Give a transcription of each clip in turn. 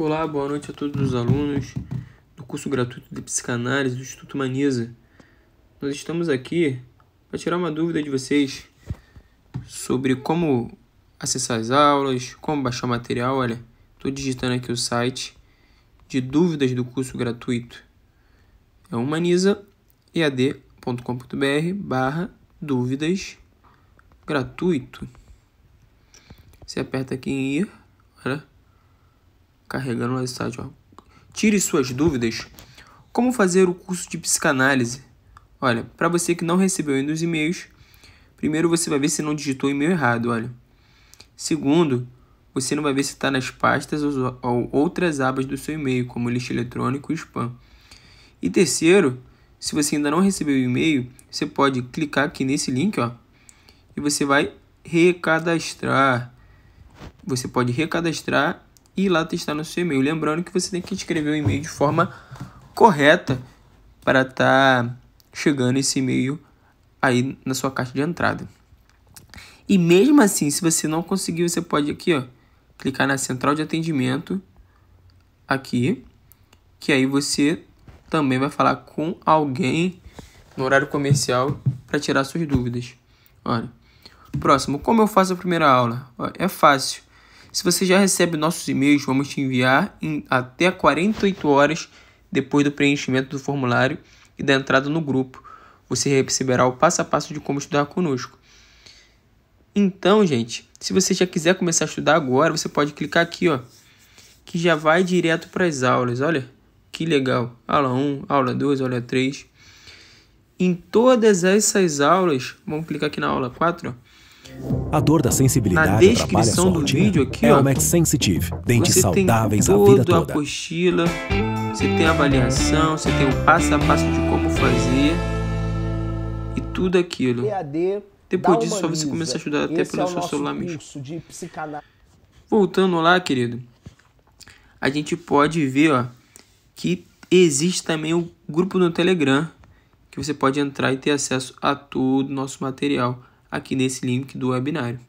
Olá, boa noite a todos os alunos do curso gratuito de psicanálise do Instituto Manisa. Nós estamos aqui para tirar uma dúvida de vocês sobre como acessar as aulas, como baixar material. Olha, estou digitando aqui o site de dúvidas do curso gratuito. É humanisaead.com.br barra dúvidas gratuito. Você aperta aqui em ir, olha. Carregando o site, ó. Tire suas dúvidas. Como fazer o curso de psicanálise? Olha, para você que não recebeu ainda os e-mails, primeiro você vai ver se não digitou o e-mail errado, olha. Segundo, você não vai ver se está nas pastas ou, ou outras abas do seu e-mail, como lixo eletrônico e spam. E terceiro, se você ainda não recebeu o e-mail, você pode clicar aqui nesse link, ó, e você vai recadastrar. Você pode recadastrar e lá testar no seu e-mail. Lembrando que você tem que escrever o e-mail de forma correta para estar tá chegando esse e-mail aí na sua caixa de entrada. E mesmo assim, se você não conseguir, você pode aqui, ó, clicar na central de atendimento aqui, que aí você também vai falar com alguém no horário comercial para tirar suas dúvidas. Olha, próximo, como eu faço a primeira aula? Ó, é fácil se você já recebe nossos e-mails, vamos te enviar em até 48 horas depois do preenchimento do formulário e da entrada no grupo. Você receberá o passo a passo de como estudar conosco. Então, gente, se você já quiser começar a estudar agora, você pode clicar aqui, ó, que já vai direto para as aulas. Olha que legal. Aula 1, aula 2, aula 3. Em todas essas aulas, vamos clicar aqui na aula 4, ó, a dor da sensibilidade atrapalha sua do rotina. vídeo aqui, é ó, o Max Sensitive. Dentes saudáveis a vida toda. A você tem a avaliação, você tem o passo a passo de como fazer e tudo aquilo. Depois disso, só você começa a ajudar até pelo é seu celular mesmo. Voltando lá, querido, a gente pode ver ó, que existe também o grupo no Telegram que você pode entrar e ter acesso a todo o nosso material aqui nesse link do webinário.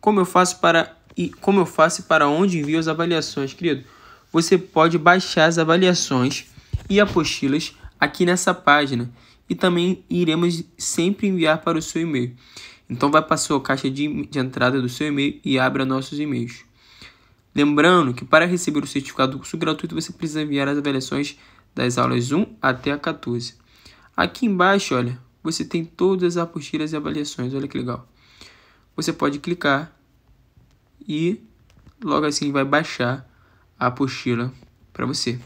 Como eu faço para e como eu faço para onde envio as avaliações, querido? Você pode baixar as avaliações e apostilas aqui nessa página e também iremos sempre enviar para o seu e-mail. Então vai para a sua caixa de, de entrada do seu e-mail e abra nossos e-mails. Lembrando que para receber o certificado do curso gratuito você precisa enviar as avaliações das aulas 1 até a 14. Aqui embaixo, olha, você tem todas as apostilas e avaliações. Olha que legal. Você pode clicar e logo assim vai baixar a apostila para você.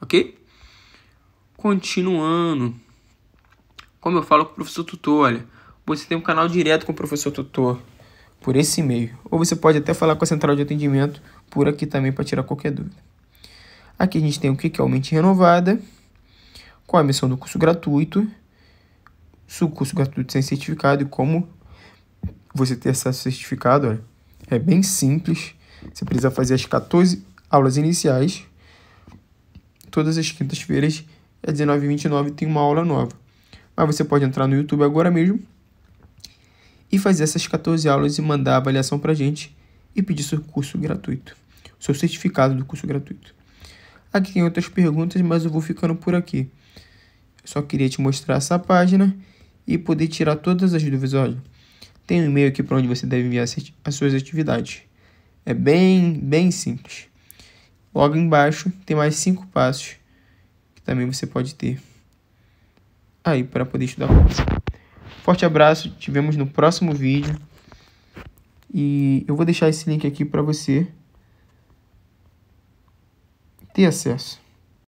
Ok? Continuando. Como eu falo com o professor tutor, olha, você tem um canal direto com o professor tutor por esse e-mail. Ou você pode até falar com a central de atendimento por aqui também para tirar qualquer dúvida. Aqui a gente tem o que é o Mente Renovada, com a missão do curso gratuito seu curso gratuito sem certificado e como você ter acesso ao certificado. Olha. É bem simples. Você precisa fazer as 14 aulas iniciais. Todas as quintas-feiras, às é 19h29, tem uma aula nova. Mas você pode entrar no YouTube agora mesmo e fazer essas 14 aulas e mandar a avaliação para a gente e pedir seu curso gratuito, seu certificado do curso gratuito. Aqui tem outras perguntas, mas eu vou ficando por aqui. Eu só queria te mostrar essa página e poder tirar todas as dúvidas. Olha, tem um e-mail aqui para onde você deve enviar as suas atividades. É bem, bem simples. Logo embaixo tem mais cinco passos que também você pode ter aí para poder estudar. Forte abraço, te vemos no próximo vídeo. E eu vou deixar esse link aqui para você ter acesso.